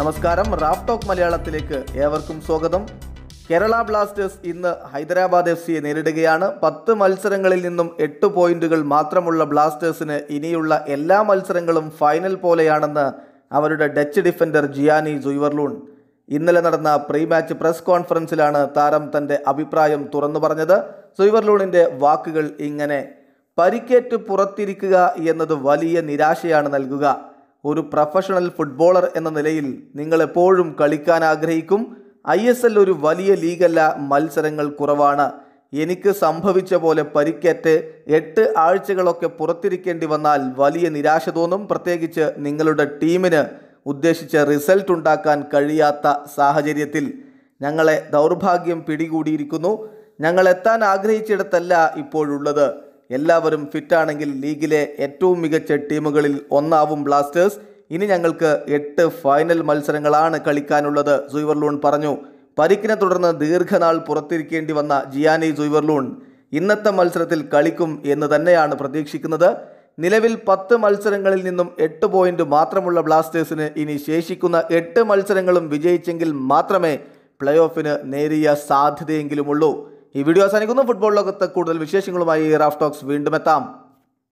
നമസ്കാരം Raf talk മലയാളത്തിലേക്ക് ഏവർക്കും സ്വാഗതം കേരള ബ്ലാസ്റ്റേഴ്സ് ഇന്ന് ഹൈദരാബാദ് എഫ് സിയെ നേരിടുകയാണ് പത്ത് മത്സരങ്ങളിൽ നിന്നും എട്ട് പോയിന്റുകൾ മാത്രമുള്ള ബ്ലാസ്റ്റേഴ്സിന് ഇനിയുള്ള എല്ലാ മത്സരങ്ങളും ഫൈനൽ പോലെയാണെന്ന് അവരുടെ ഡച്ച് ഡിഫൻഡർ ജിയാനി ജുയ്വർലൂൺ ഇന്നലെ നടന്ന പ്രീ മാച്ച് പ്രസ് കോൺഫറൻസിലാണ് താരം തൻ്റെ അഭിപ്രായം തുറന്നു പറഞ്ഞത് സുയ്വർലൂണിൻ്റെ വാക്കുകൾ ഇങ്ങനെ പരിക്കേറ്റ് പുറത്തിരിക്കുക എന്നത് വലിയ നിരാശയാണ് നൽകുക ഒരു പ്രൊഫഷണൽ ഫുട്ബോളർ എന്ന നിലയിൽ നിങ്ങൾ എപ്പോഴും കളിക്കാൻ ആഗ്രഹിക്കും ഐ എസ് എൽ ഒരു വലിയ ലീഗല്ല മത്സരങ്ങൾ കുറവാണ് എനിക്ക് സംഭവിച്ച പോലെ പരിക്കേറ്റ് എട്ട് ആഴ്ചകളൊക്കെ പുറത്തിരിക്കേണ്ടി വന്നാൽ വലിയ നിരാശ തോന്നും പ്രത്യേകിച്ച് നിങ്ങളുടെ ടീമിന് ഉദ്ദേശിച്ച റിസൾട്ട് ഉണ്ടാക്കാൻ കഴിയാത്ത സാഹചര്യത്തിൽ ഞങ്ങളെ ദൗർഭാഗ്യം പിടികൂടിയിരിക്കുന്നു ഞങ്ങൾ എത്താൻ ആഗ്രഹിച്ചിടത്തല്ല ഇപ്പോഴുള്ളത് എല്ലാവരും ഫിറ്റാണെങ്കിൽ ലീഗിലെ ഏറ്റവും മികച്ച ടീമുകളിൽ ഒന്നാവും ബ്ലാസ്റ്റേഴ്സ് ഇനി ഞങ്ങൾക്ക് എട്ട് ഫൈനൽ മത്സരങ്ങളാണ് കളിക്കാനുള്ളത് സുയിവർലൂൺ പറഞ്ഞു പരിക്കിനെ തുടർന്ന് ദീർഘനാൾ പുറത്തിരിക്കേണ്ടി വന്ന ജിയാനി സുയിവർലൂൺ ഇന്നത്തെ മത്സരത്തിൽ കളിക്കും എന്ന് തന്നെയാണ് പ്രതീക്ഷിക്കുന്നത് നിലവിൽ പത്ത് മത്സരങ്ങളിൽ നിന്നും എട്ട് പോയിന്റ് മാത്രമുള്ള ബ്ലാസ്റ്റേഴ്സിന് ഇനി ശേഷിക്കുന്ന എട്ട് മത്സരങ്ങളും വിജയിച്ചെങ്കിൽ മാത്രമേ പ്ലേ ഓഫിന് നേരിയ സാധ്യതയെങ്കിലുമുള്ളൂ ഈ വീഡിയോ അവസാനിക്കുന്നു ഫുട്ബോൾ ലോകത്ത് കൂടുതൽ വിശേഷങ്ങളുമായി റാഫ് ടോക്സ് വീണ്ടും എത്താം